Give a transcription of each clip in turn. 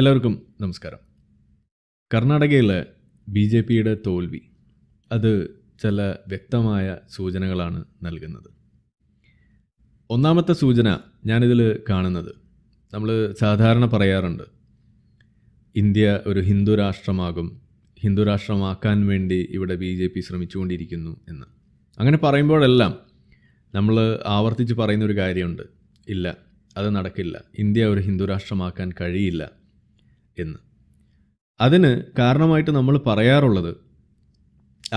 എല്ലാവർക്കും നമസ്കാരം കർണാടകയിലെ ബി ജെ പിയുടെ തോൽവി അത് ചില വ്യക്തമായ സൂചനകളാണ് നൽകുന്നത് ഒന്നാമത്തെ സൂചന ഞാനിതിൽ കാണുന്നത് നമ്മൾ സാധാരണ പറയാറുണ്ട് ഇന്ത്യ ഒരു ഹിന്ദു രാഷ്ട്രമാകും ഹിന്ദു രാഷ്ട്രമാക്കാൻ വേണ്ടി ഇവിടെ ബി ജെ പി ശ്രമിച്ചുകൊണ്ടിരിക്കുന്നു എന്ന് അങ്ങനെ പറയുമ്പോഴെല്ലാം നമ്മൾ ആവർത്തിച്ച് പറയുന്നൊരു കാര്യമുണ്ട് ഇല്ല അത് നടക്കില്ല ഇന്ത്യ ഒരു ഹിന്ദു രാഷ്ട്രമാക്കാൻ കഴിയില്ല എന്ന് അതിന് കാരണമായിട്ട് നമ്മൾ പറയാറുള്ളത്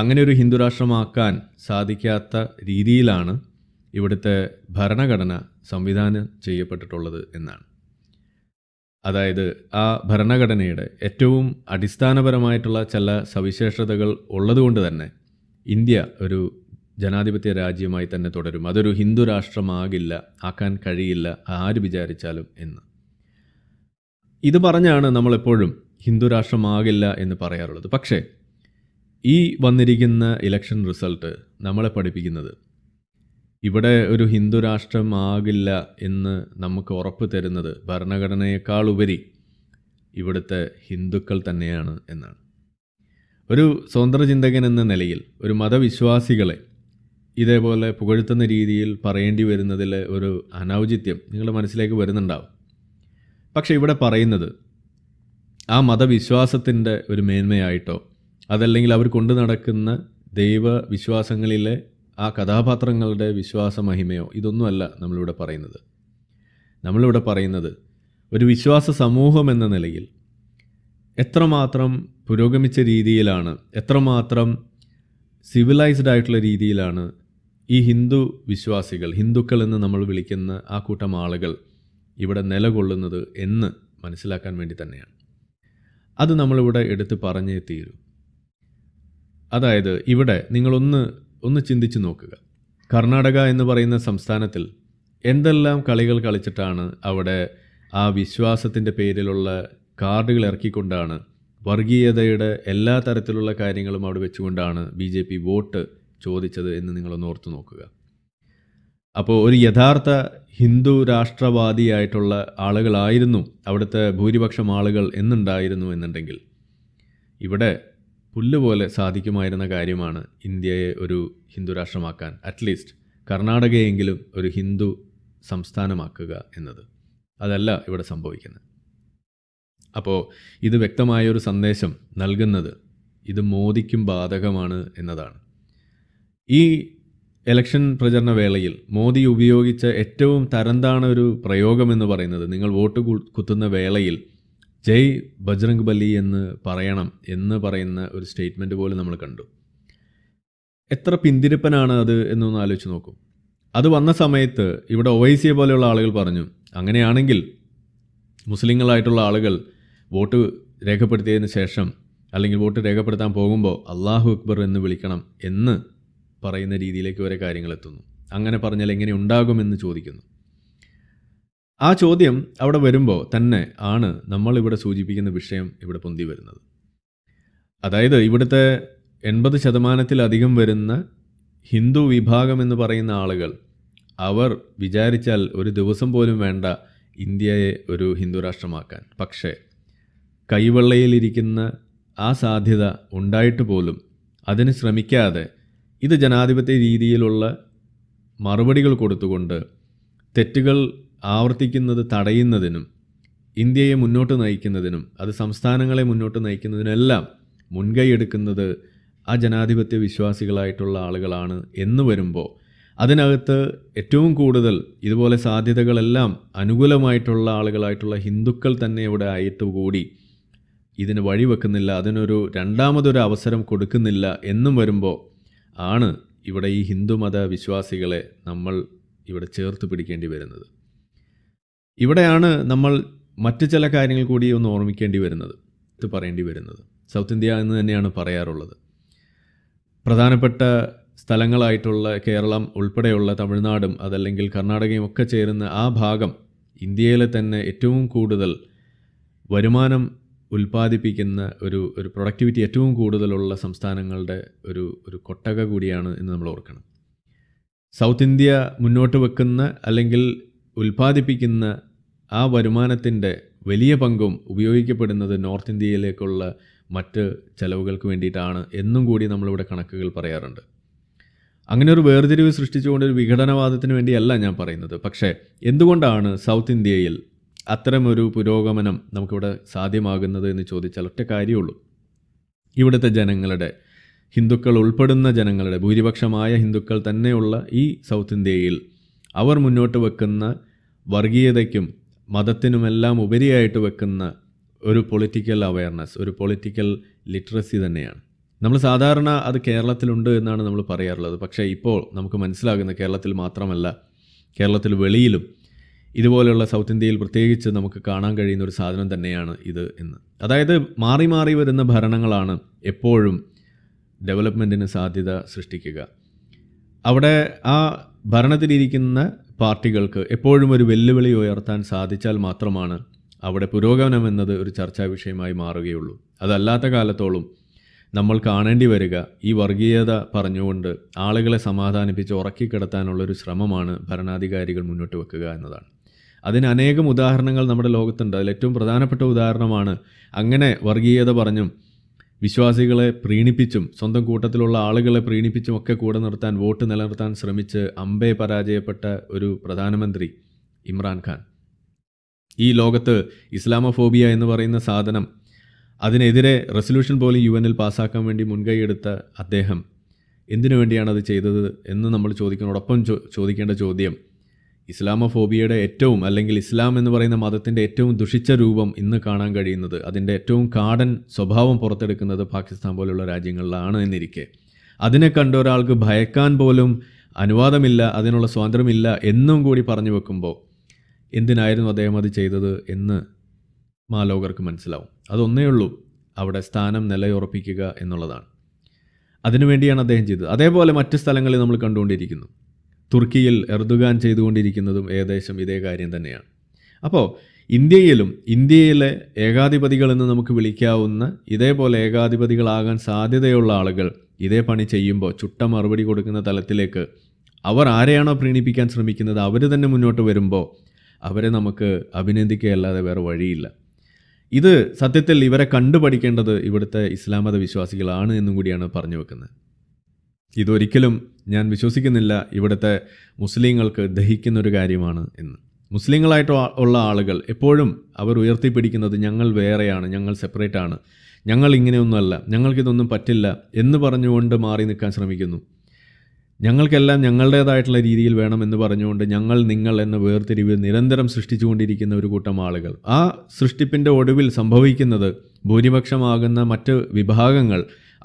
അങ്ങനെ ഒരു ഹിന്ദുരാഷ്ട്രമാക്കാൻ സാധിക്കാത്ത രീതിയിലാണ് ഇവിടുത്തെ ഭരണഘടന സംവിധാനം ചെയ്യപ്പെട്ടിട്ടുള്ളത് എന്നാണ് അതായത് ആ ഭരണഘടനയുടെ ഏറ്റവും അടിസ്ഥാനപരമായിട്ടുള്ള ചില സവിശേഷതകൾ ഉള്ളതുകൊണ്ട് തന്നെ ഇന്ത്യ ഒരു ജനാധിപത്യ രാജ്യമായി തന്നെ തുടരും അതൊരു ഹിന്ദു രാഷ്ട്രമാകില്ല ആക്കാൻ കഴിയില്ല ആര് വിചാരിച്ചാലും എന്ന് ഇത് പറഞ്ഞാണ് നമ്മളെപ്പോഴും രാഷ്ട്രമാകില്ല എന്ന് പറയാറുള്ളത് പക്ഷേ ഈ വന്നിരിക്കുന്ന ഇലക്ഷൻ റിസൾട്ട് നമ്മളെ പഠിപ്പിക്കുന്നത് ഇവിടെ ഒരു ഹിന്ദു രാഷ്ട്രമാകില്ല എന്ന് നമുക്ക് ഉറപ്പ് തരുന്നത് ഭരണഘടനയേക്കാൾ ഉപരി ഇവിടുത്തെ ഹിന്ദുക്കൾ തന്നെയാണ് എന്നാണ് ഒരു സ്വതന്ത്രചിന്തകൻ എന്ന നിലയിൽ ഒരു മതവിശ്വാസികളെ ഇതേപോലെ പുകഴ്ത്തുന്ന രീതിയിൽ പറയേണ്ടി വരുന്നതിലെ ഒരു അനൗചിത്യം നിങ്ങളുടെ മനസ്സിലേക്ക് വരുന്നുണ്ടാവും പക്ഷേ ഇവിടെ പറയുന്നത് ആ മതവിശ്വാസത്തിൻ്റെ ഒരു മേന്മയായിട്ടോ അതല്ലെങ്കിൽ അവർ കൊണ്ടു നടക്കുന്ന ദൈവവിശ്വാസങ്ങളിലെ ആ കഥാപാത്രങ്ങളുടെ വിശ്വാസ മഹിമയോ ഇതൊന്നുമല്ല നമ്മളിവിടെ പറയുന്നത് നമ്മളിവിടെ പറയുന്നത് ഒരു വിശ്വാസ സമൂഹം എന്ന നിലയിൽ എത്രമാത്രം പുരോഗമിച്ച രീതിയിലാണ് എത്രമാത്രം സിവിലൈസ്ഡ് ആയിട്ടുള്ള രീതിയിലാണ് ഈ ഹിന്ദു വിശ്വാസികൾ ഹിന്ദുക്കൾ എന്ന് നമ്മൾ വിളിക്കുന്ന ആ കൂട്ടം ആളുകൾ ഇവിടെ നിലകൊള്ളുന്നത് എന്ന് മനസ്സിലാക്കാൻ വേണ്ടി തന്നെയാണ് അത് നമ്മളിവിടെ എടുത്ത് പറഞ്ഞേ തീരൂ അതായത് ഇവിടെ നിങ്ങളൊന്ന് ഒന്ന് ചിന്തിച്ചു നോക്കുക കർണാടക എന്ന് പറയുന്ന സംസ്ഥാനത്തിൽ എന്തെല്ലാം കളികൾ കളിച്ചിട്ടാണ് അവിടെ ആ വിശ്വാസത്തിൻ്റെ പേരിലുള്ള കാർഡുകൾ ഇറക്കിക്കൊണ്ടാണ് വർഗീയതയുടെ എല്ലാ തരത്തിലുള്ള കാര്യങ്ങളും അവിടെ വെച്ചുകൊണ്ടാണ് ബി വോട്ട് ചോദിച്ചത് എന്ന് നിങ്ങളൊന്ന് ഓർത്തു നോക്കുക അപ്പോൾ ഒരു യഥാർത്ഥ ഹിന്ദു രാഷ്ട്രവാദിയായിട്ടുള്ള ആളുകളായിരുന്നു അവിടുത്തെ ഭൂരിപക്ഷം ആളുകൾ എന്നുണ്ടായിരുന്നു എന്നുണ്ടെങ്കിൽ ഇവിടെ പുല്ല് പോലെ സാധിക്കുമായിരുന്ന കാര്യമാണ് ഇന്ത്യയെ ഒരു ഹിന്ദു രാഷ്ട്രമാക്കാൻ അറ്റ്ലീസ്റ്റ് കർണാടകയെങ്കിലും ഒരു ഹിന്ദു സംസ്ഥാനമാക്കുക എന്നത് അതല്ല ഇവിടെ സംഭവിക്കുന്നത് അപ്പോൾ ഇത് വ്യക്തമായൊരു സന്ദേശം നൽകുന്നത് ഇത് മോദിക്കും ബാധകമാണ് എന്നതാണ് ഈ ഇലക്ഷൻ പ്രചരണ വേളയിൽ മോദി ഉപയോഗിച്ച ഏറ്റവും തരംതാണ ഒരു പ്രയോഗം എന്ന് പറയുന്നത് നിങ്ങൾ വോട്ട് കുത്തുന്ന വേളയിൽ ജയ് ബജ്രംഗ് ബലി എന്ന് പറയണം എന്ന് പറയുന്ന ഒരു സ്റ്റേറ്റ്മെൻറ്റ് പോലും നമ്മൾ കണ്ടു എത്ര പിന്തിരിപ്പനാണ് അത് എന്നൊന്ന് ആലോചിച്ച് നോക്കും അത് വന്ന സമയത്ത് ഇവിടെ ഒവൈസിയെ പോലെയുള്ള ആളുകൾ പറഞ്ഞു അങ്ങനെയാണെങ്കിൽ മുസ്ലിങ്ങളായിട്ടുള്ള ആളുകൾ വോട്ട് രേഖപ്പെടുത്തിയതിന് ശേഷം അല്ലെങ്കിൽ വോട്ട് രേഖപ്പെടുത്താൻ പോകുമ്പോൾ അള്ളാഹു അക്ബർ എന്ന് വിളിക്കണം എന്ന് പറയുന്ന രീതിയിലേക്ക് വരെ കാര്യങ്ങളെത്തുന്നു അങ്ങനെ പറഞ്ഞാൽ എങ്ങനെ ഉണ്ടാകുമെന്ന് ചോദിക്കുന്നു ആ ചോദ്യം അവിടെ വരുമ്പോൾ തന്നെ ആണ് നമ്മളിവിടെ സൂചിപ്പിക്കുന്ന വിഷയം ഇവിടെ പൊന്തി വരുന്നത് അതായത് ഇവിടുത്തെ എൺപത് ശതമാനത്തിലധികം വരുന്ന ഹിന്ദു വിഭാഗം എന്ന് പറയുന്ന ആളുകൾ അവർ വിചാരിച്ചാൽ ഒരു ദിവസം പോലും വേണ്ട ഇന്ത്യയെ ഒരു ഹിന്ദു രാഷ്ട്രമാക്കാൻ പക്ഷേ കൈവെള്ളയിലിരിക്കുന്ന ആ സാധ്യത ഉണ്ടായിട്ട് പോലും അതിന് ശ്രമിക്കാതെ ഇത് ജനാധിപത്യ രീതിയിലുള്ള മറുപടികൾ കൊടുത്തുകൊണ്ട് തെറ്റുകൾ ആവർത്തിക്കുന്നത് തടയുന്നതിനും ഇന്ത്യയെ മുന്നോട്ട് നയിക്കുന്നതിനും അത് സംസ്ഥാനങ്ങളെ മുന്നോട്ട് നയിക്കുന്നതിനെല്ലാം മുൻകൈ എടുക്കുന്നത് ആ ജനാധിപത്യ വിശ്വാസികളായിട്ടുള്ള ആളുകളാണ് എന്ന് വരുമ്പോൾ അതിനകത്ത് ഏറ്റവും കൂടുതൽ ഇതുപോലെ സാധ്യതകളെല്ലാം അനുകൂലമായിട്ടുള്ള ആളുകളായിട്ടുള്ള ഹിന്ദുക്കൾ തന്നെ ഇവിടെ ആയിട്ടുകൂടി ഇതിന് വഴിവെക്കുന്നില്ല അതിനൊരു രണ്ടാമതൊരു അവസരം കൊടുക്കുന്നില്ല എന്നും വരുമ്പോൾ ആണ് ഇവിടെ ഈ ഹിന്ദുമത വിശ്വാസികളെ നമ്മൾ ഇവിടെ ചേർത്ത് പിടിക്കേണ്ടി വരുന്നത് ഇവിടെയാണ് നമ്മൾ മറ്റു ചില കാര്യങ്ങൾ കൂടി ഒന്ന് ഓർമ്മിക്കേണ്ടി വരുന്നത് ഇത് പറയേണ്ടി വരുന്നത് സൗത്ത് ഇന്ത്യ എന്ന് തന്നെയാണ് പറയാറുള്ളത് പ്രധാനപ്പെട്ട സ്ഥലങ്ങളായിട്ടുള്ള കേരളം ഉൾപ്പെടെയുള്ള തമിഴ്നാടും അതല്ലെങ്കിൽ കർണാടകയും ഒക്കെ ചേരുന്ന ആ ഭാഗം ഇന്ത്യയിലെ തന്നെ ഏറ്റവും കൂടുതൽ വരുമാനം ഉൽപ്പാദിപ്പിക്കുന്ന ഒരു ഒരു പ്രൊഡക്ടിവിറ്റി ഏറ്റവും കൂടുതലുള്ള സംസ്ഥാനങ്ങളുടെ ഒരു ഒരു കൊട്ടക കൂടിയാണ് എന്ന് നമ്മൾ ഓർക്കണം സൗത്ത് ഇന്ത്യ മുന്നോട്ട് വെക്കുന്ന അല്ലെങ്കിൽ ഉൽപ്പാദിപ്പിക്കുന്ന ആ വരുമാനത്തിൻ്റെ വലിയ പങ്കും ഉപയോഗിക്കപ്പെടുന്നത് നോർത്ത് ഇന്ത്യയിലേക്കുള്ള മറ്റ് ചെലവുകൾക്ക് വേണ്ടിയിട്ടാണ് എന്നും കൂടി നമ്മളിവിടെ കണക്കുകൾ പറയാറുണ്ട് അങ്ങനെ ഒരു വേർതിരിവ് സൃഷ്ടിച്ചുകൊണ്ട് ഒരു വിഘടനവാദത്തിന് വേണ്ടിയല്ല ഞാൻ പറയുന്നത് പക്ഷേ എന്തുകൊണ്ടാണ് സൗത്ത് ഇന്ത്യയിൽ അത്തരമൊരു പുരോഗമനം നമുക്കിവിടെ സാധ്യമാകുന്നത് എന്ന് ചോദിച്ചാൽ ഒറ്റ കാര്യമുള്ളൂ ഇവിടുത്തെ ജനങ്ങളുടെ ഹിന്ദുക്കൾ ഉൾപ്പെടുന്ന ജനങ്ങളുടെ ഭൂരിപക്ഷമായ ഹിന്ദുക്കൾ തന്നെയുള്ള ഈ സൗത്ത് ഇന്ത്യയിൽ അവർ മുന്നോട്ട് വെക്കുന്ന വർഗീയതയ്ക്കും മതത്തിനുമെല്ലാം ഉപരിയായിട്ട് വെക്കുന്ന ഒരു പൊളിറ്റിക്കൽ അവയർനെസ് ഒരു പൊളിറ്റിക്കൽ ലിറ്ററസി തന്നെയാണ് നമ്മൾ സാധാരണ അത് കേരളത്തിലുണ്ട് എന്നാണ് നമ്മൾ പറയാറുള്ളത് പക്ഷേ ഇപ്പോൾ നമുക്ക് മനസ്സിലാകുന്ന കേരളത്തിൽ മാത്രമല്ല കേരളത്തിൽ വെളിയിലും ഇതുപോലെയുള്ള സൗത്ത് ഇന്ത്യയിൽ പ്രത്യേകിച്ച് നമുക്ക് കാണാൻ കഴിയുന്ന ഒരു സാധനം തന്നെയാണ് ഇത് എന്ന് അതായത് മാറി മാറി വരുന്ന ഭരണങ്ങളാണ് എപ്പോഴും ഡെവലപ്മെൻറ്റിന് സാധ്യത സൃഷ്ടിക്കുക അവിടെ ആ ഭരണത്തിലിരിക്കുന്ന പാർട്ടികൾക്ക് എപ്പോഴും ഒരു വെല്ലുവിളി ഉയർത്താൻ സാധിച്ചാൽ മാത്രമാണ് അവിടെ പുരോഗമനം എന്നത് ഒരു ചർച്ചാ വിഷയമായി മാറുകയുള്ളൂ അതല്ലാത്ത കാലത്തോളം നമ്മൾ കാണേണ്ടി വരിക ഈ വർഗീയത പറഞ്ഞുകൊണ്ട് ആളുകളെ സമാധാനിപ്പിച്ച് ഉറക്കിക്കിടത്താനുള്ളൊരു ശ്രമമാണ് ഭരണാധികാരികൾ മുന്നോട്ട് വെക്കുക എന്നതാണ് അതിന് അനേകം ഉദാഹരണങ്ങൾ നമ്മുടെ ലോകത്തുണ്ട് അതിൽ ഏറ്റവും പ്രധാനപ്പെട്ട ഉദാഹരണമാണ് അങ്ങനെ വർഗീയത പറഞ്ഞും വിശ്വാസികളെ പ്രീണിപ്പിച്ചും സ്വന്തം കൂട്ടത്തിലുള്ള ആളുകളെ പ്രീണിപ്പിച്ചും ഒക്കെ കൂടെ നിർത്താൻ വോട്ട് നിലനിർത്താൻ ശ്രമിച്ച് അമ്പെ പരാജയപ്പെട്ട ഒരു പ്രധാനമന്ത്രി ഇമ്രാൻഖാൻ ഈ ലോകത്ത് ഇസ്ലാമോഫോബിയ എന്ന് പറയുന്ന സാധനം അതിനെതിരെ റെസൊല്യൂഷൻ പോലും യു എനിൽ പാസ്സാക്കാൻ വേണ്ടി മുൻകൈയെടുത്ത അദ്ദേഹം എന്തിനു വേണ്ടിയാണ് അത് ചെയ്തത് എന്ന് നമ്മൾ ചോദിക്കുന്നതോടൊപ്പം ചോദിക്കേണ്ട ചോദ്യം ഇസ്ലാമോഫോബിയയുടെ ഏറ്റവും അല്ലെങ്കിൽ ഇസ്ലാം എന്ന് പറയുന്ന മതത്തിൻ്റെ ഏറ്റവും ദുഷിച്ച രൂപം ഇന്ന് കാണാൻ കഴിയുന്നത് അതിൻ്റെ ഏറ്റവും കാടൻ സ്വഭാവം പുറത്തെടുക്കുന്നത് പാകിസ്ഥാൻ പോലുള്ള രാജ്യങ്ങളിലാണ് എന്നിരിക്കെ അതിനെ കണ്ട ഒരാൾക്ക് ഭയക്കാൻ പോലും അനുവാദമില്ല അതിനുള്ള സ്വാതന്ത്ര്യമില്ല എന്നും കൂടി പറഞ്ഞു വെക്കുമ്പോൾ എന്തിനായിരുന്നു അദ്ദേഹം അത് ചെയ്തത് എന്ന് മാലോകർക്ക് മനസ്സിലാവും അതൊന്നേ ഉള്ളൂ അവിടെ സ്ഥാനം നിലയുറപ്പിക്കുക എന്നുള്ളതാണ് അതിനുവേണ്ടിയാണ് അദ്ദേഹം ചെയ്തത് അതേപോലെ മറ്റ് സ്ഥലങ്ങളിൽ നമ്മൾ കണ്ടുകൊണ്ടിരിക്കുന്നു തുർക്കിയിൽ എർദുഗാൻ ചെയ്തുകൊണ്ടിരിക്കുന്നതും ഏകദേശം ഇതേ കാര്യം തന്നെയാണ് അപ്പോൾ ഇന്ത്യയിലും ഇന്ത്യയിലെ ഏകാധിപതികളെന്ന് നമുക്ക് വിളിക്കാവുന്ന ഇതേപോലെ ഏകാധിപതികളാകാൻ സാധ്യതയുള്ള ആളുകൾ ഇതേ പണി ചെയ്യുമ്പോൾ ചുട്ട മറുപടി കൊടുക്കുന്ന തലത്തിലേക്ക് അവർ ആരെയാണോ പ്രീണിപ്പിക്കാൻ ശ്രമിക്കുന്നത് അവർ തന്നെ മുന്നോട്ട് വരുമ്പോൾ അവരെ നമുക്ക് അഭിനന്ദിക്കുകയല്ലാതെ വേറെ വഴിയില്ല ഇത് സത്യത്തിൽ ഇവരെ കണ്ടുപഠിക്കേണ്ടത് ഇവിടുത്തെ ഇസ്ലാമത വിശ്വാസികളാണ് എന്നും കൂടിയാണ് പറഞ്ഞു വെക്കുന്നത് ഇതൊരിക്കലും ഞാൻ വിശ്വസിക്കുന്നില്ല ഇവിടുത്തെ മുസ്ലിങ്ങൾക്ക് ദഹിക്കുന്നൊരു കാര്യമാണ് എന്ന് മുസ്ലിങ്ങളായിട്ട് ഉള്ള ആളുകൾ എപ്പോഴും അവർ ഉയർത്തിപ്പിടിക്കുന്നത് ഞങ്ങൾ വേറെയാണ് ഞങ്ങൾ സെപ്പറേറ്റ് ആണ് ഞങ്ങൾ ഇങ്ങനെയൊന്നുമല്ല ഞങ്ങൾക്കിതൊന്നും പറ്റില്ല എന്ന് പറഞ്ഞുകൊണ്ട് മാറി നിൽക്കാൻ ശ്രമിക്കുന്നു ഞങ്ങൾക്കെല്ലാം ഞങ്ങളുടേതായിട്ടുള്ള രീതിയിൽ വേണം എന്ന് പറഞ്ഞുകൊണ്ട് ഞങ്ങൾ നിങ്ങൾ എന്ന വേർതിരിവ് നിരന്തരം സൃഷ്ടിച്ചുകൊണ്ടിരിക്കുന്ന ഒരു കൂട്ടം ആളുകൾ ആ സൃഷ്ടിപ്പിൻ്റെ ഒടുവിൽ സംഭവിക്കുന്നത് ഭൂരിപക്ഷമാകുന്ന മറ്റ് വിഭാഗങ്ങൾ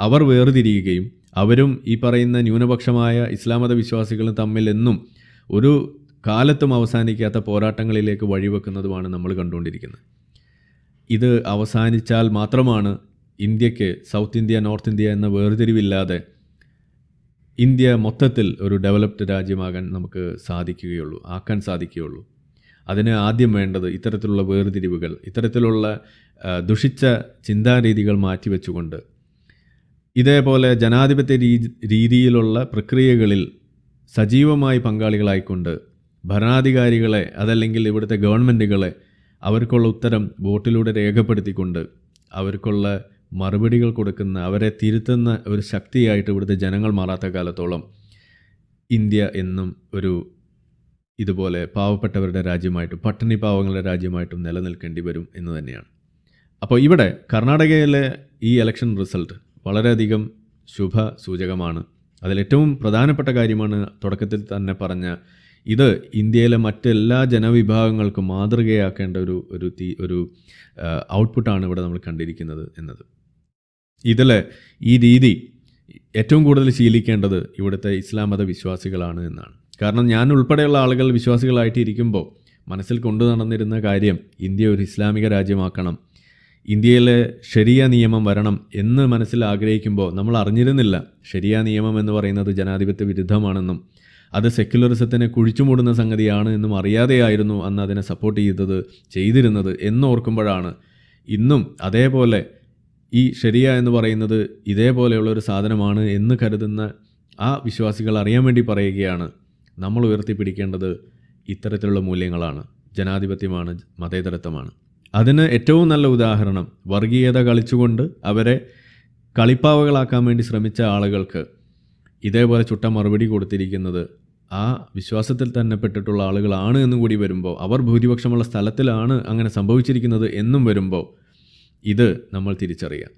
അവർ വേർതിരിയുകയും അവരും ഈ പറയുന്ന ന്യൂനപക്ഷമായ ഇസ്ലാമത വിശ്വാസികളും തമ്മിൽ എന്നും ഒരു കാലത്തും അവസാനിക്കാത്ത പോരാട്ടങ്ങളിലേക്ക് വഴിവെക്കുന്നതുമാണ് നമ്മൾ കണ്ടുകൊണ്ടിരിക്കുന്നത് ഇത് അവസാനിച്ചാൽ മാത്രമാണ് ഇന്ത്യക്ക് സൗത്ത് ഇന്ത്യ നോർത്ത് ഇന്ത്യ എന്ന വേർതിരിവില്ലാതെ ഇന്ത്യ മൊത്തത്തിൽ ഒരു ഡെവലപ്ഡ് രാജ്യമാകാൻ നമുക്ക് സാധിക്കുകയുള്ളൂ ആക്കാൻ സാധിക്കുകയുള്ളൂ അതിന് ആദ്യം വേണ്ടത് ഇത്തരത്തിലുള്ള വേർതിരിവുകൾ ഇത്തരത്തിലുള്ള ദുഷിച്ച ചിന്താരീതികൾ മാറ്റിവെച്ചുകൊണ്ട് ഇതേപോലെ ജനാധിപത്യ രീതിയിലുള്ള പ്രക്രിയകളിൽ സജീവമായി പങ്കാളികളായിക്കൊണ്ട് ഭരണാധികാരികളെ അതല്ലെങ്കിൽ ഇവിടുത്തെ ഗവൺമെൻറ്റുകളെ അവർക്കുള്ള ഉത്തരം വോട്ടിലൂടെ രേഖപ്പെടുത്തിക്കൊണ്ട് അവർക്കുള്ള മറുപടികൾ കൊടുക്കുന്ന അവരെ തിരുത്തുന്ന ഒരു ശക്തിയായിട്ട് ഇവിടുത്തെ ജനങ്ങൾ മാറാത്ത കാലത്തോളം ഇന്ത്യ എന്നും ഒരു ഇതുപോലെ പാവപ്പെട്ടവരുടെ രാജ്യമായിട്ടും പട്ടിണി പാവങ്ങളുടെ രാജ്യമായിട്ടും നിലനിൽക്കേണ്ടി വരും എന്ന് തന്നെയാണ് അപ്പോൾ ഇവിടെ കർണാടകയിലെ ഈ ഇലക്ഷൻ റിസൾട്ട് വളരെയധികം ശുഭ സൂചകമാണ് അതിലേറ്റവും പ്രധാനപ്പെട്ട കാര്യമാണ് തുടക്കത്തിൽ തന്നെ പറഞ്ഞ ഇത് ഇന്ത്യയിലെ മറ്റെല്ലാ ജനവിഭാഗങ്ങൾക്കും മാതൃകയാക്കേണ്ട ഒരു ഒരു തീ ഒരു ഔട്ട്പുട്ടാണ് ഇവിടെ നമ്മൾ കണ്ടിരിക്കുന്നത് എന്നത് ഇതിൽ ഈ രീതി ഏറ്റവും കൂടുതൽ ശീലിക്കേണ്ടത് ഇവിടുത്തെ ഇസ്ലാം മത വിശ്വാസികളാണ് എന്നാണ് കാരണം ഞാൻ ഉൾപ്പെടെയുള്ള ആളുകൾ വിശ്വാസികളായിട്ട് ഇരിക്കുമ്പോൾ മനസ്സിൽ കൊണ്ടു നടന്നിരുന്ന കാര്യം ഇന്ത്യ ഒരു ഇസ്ലാമിക രാജ്യമാക്കണം ഇന്ത്യയിൽ ശരിയ നിയമം വരണം എന്ന് മനസ്സിൽ ആഗ്രഹിക്കുമ്പോൾ നമ്മൾ അറിഞ്ഞിരുന്നില്ല ശരിയ നിയമം എന്ന് പറയുന്നത് ജനാധിപത്യ വിരുദ്ധമാണെന്നും അത് സെക്യുലറിസത്തിനെ കുഴിച്ചുമൂടുന്ന സംഗതിയാണ് എന്നും അറിയാതെയായിരുന്നു അന്ന് അതിനെ സപ്പോർട്ട് ചെയ്തത് ചെയ്തിരുന്നത് എന്നോർക്കുമ്പോഴാണ് ഇന്നും അതേപോലെ ഈ ശരിയ എന്ന് പറയുന്നത് ഇതേപോലെയുള്ള ഒരു സാധനമാണ് എന്ന് കരുതുന്ന ആ വിശ്വാസികൾ അറിയാൻ വേണ്ടി പറയുകയാണ് നമ്മൾ ഉയർത്തിപ്പിടിക്കേണ്ടത് ഇത്തരത്തിലുള്ള മൂല്യങ്ങളാണ് ജനാധിപത്യമാണ് മതേതരത്വമാണ് അതിന് ഏറ്റവും നല്ല ഉദാഹരണം വർഗീയത കളിച്ചുകൊണ്ട് അവരെ കളിപ്പാവകളാക്കാൻ വേണ്ടി ശ്രമിച്ച ആളുകൾക്ക് ഇതേപോലെ ചുട്ട മറുപടി കൊടുത്തിരിക്കുന്നത് ആ വിശ്വാസത്തിൽ തന്നെ പെട്ടിട്ടുള്ള ആളുകളാണ് എന്നും കൂടി വരുമ്പോൾ അവർ ഭൂരിപക്ഷമുള്ള സ്ഥലത്തിലാണ് അങ്ങനെ സംഭവിച്ചിരിക്കുന്നത് എന്നും വരുമ്പോൾ ഇത് നമ്മൾ തിരിച്ചറിയാം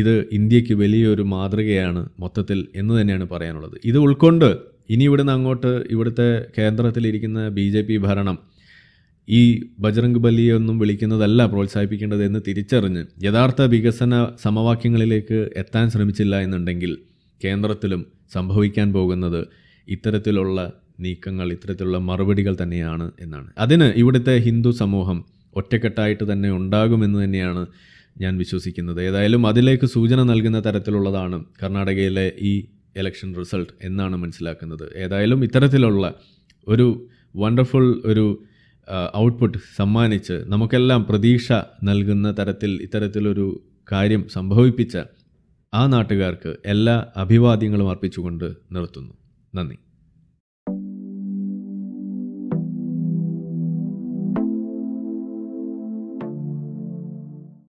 ഇത് ഇന്ത്യക്ക് വലിയൊരു മാതൃകയാണ് മൊത്തത്തിൽ എന്ന് തന്നെയാണ് പറയാനുള്ളത് ഇത് ഉൾക്കൊണ്ട് ഇനി ഇവിടുന്ന് അങ്ങോട്ട് ഇവിടുത്തെ കേന്ദ്രത്തിലിരിക്കുന്ന ബി ഭരണം ഈ ബജറംഗ് ബലിയൊന്നും വിളിക്കുന്നതല്ല പ്രോത്സാഹിപ്പിക്കേണ്ടത് എന്ന് തിരിച്ചറിഞ്ഞ് യഥാർത്ഥ വികസന സമവാക്യങ്ങളിലേക്ക് എത്താൻ ശ്രമിച്ചില്ല എന്നുണ്ടെങ്കിൽ കേന്ദ്രത്തിലും സംഭവിക്കാൻ പോകുന്നത് ഇത്തരത്തിലുള്ള നീക്കങ്ങൾ ഇത്തരത്തിലുള്ള മറുപടികൾ തന്നെയാണ് എന്നാണ് അതിന് ഇവിടുത്തെ ഹിന്ദു സമൂഹം ഒറ്റക്കെട്ടായിട്ട് തന്നെ ഉണ്ടാകുമെന്ന് തന്നെയാണ് ഞാൻ വിശ്വസിക്കുന്നത് ഏതായാലും അതിലേക്ക് സൂചന നൽകുന്ന തരത്തിലുള്ളതാണ് കർണാടകയിലെ ഈ എലക്ഷൻ റിസൾട്ട് എന്നാണ് മനസ്സിലാക്കുന്നത് ഏതായാലും ഇത്തരത്തിലുള്ള ഒരു വണ്ടർഫുൾ ഒരു ഔട്ട്പുട്ട് സമ്മാനിച്ച് നമുക്കെല്ലാം പ്രതീക്ഷ നൽകുന്ന തരത്തിൽ ഇത്തരത്തിലൊരു കാര്യം സംഭവിപ്പിച്ച ആ നാട്ടുകാർക്ക് എല്ലാ അഭിവാദ്യങ്ങളും അർപ്പിച്ചുകൊണ്ട് നിർത്തുന്നു നന്ദി